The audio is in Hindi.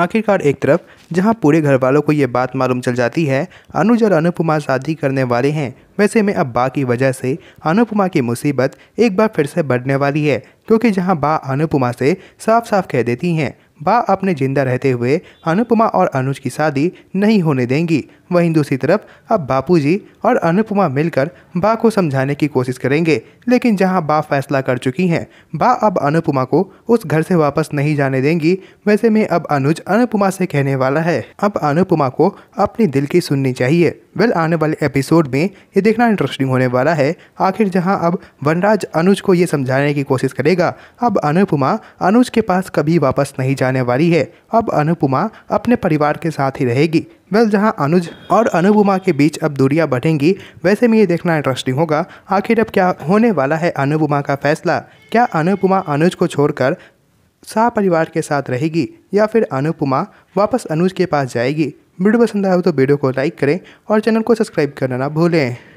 आखिरकार एक तरफ जहां पूरे घर वालों को ये बात मालूम चल जाती है अनुज और अनुपमा शादी करने वाले हैं वैसे में अब बा की वजह से अनुपमा की मुसीबत एक बार फिर से बढ़ने वाली है क्योंकि जहां बा अनुपमा से साफ साफ कह देती हैं बा अपने जिंदा रहते हुए अनुपमा और अनुज की शादी नहीं होने देंगी वहीं दूसरी तरफ अब बापूजी और अनुपमा मिलकर बा को समझाने की कोशिश करेंगे लेकिन जहां बा फैसला कर चुकी हैं बा अब अनुपमा को उस घर से वापस नहीं जाने देंगी वैसे में अब अनुज अनुपमा से कहने वाला है अब अनुपमा को अपनी दिल की सुननी चाहिए वेल आने वाले एपिसोड में ये देखना इंटरेस्टिंग होने वाला है आखिर जहां अब वनराज अनुज को ये समझाने की कोशिश करेगा अब अनुपमा अनुज के पास कभी वापस नहीं जाने वाली है अब अनुपमा अपने परिवार के साथ ही रहेगी वेल जहां अनुज और अनुपमा के बीच अब दूरियां बढ़ेंगी वैसे में ये देखना इंटरेस्टिंग होगा आखिर अब क्या होने वाला है अनुपमा का फैसला क्या अनुपमा अनुज को छोड़कर शाह परिवार के साथ रहेगी या फिर अनुपमा वापस अनुज के पास जाएगी वीडियो पसंद आए तो वीडियो को लाइक करें और चैनल को सब्सक्राइब करना ना भूलें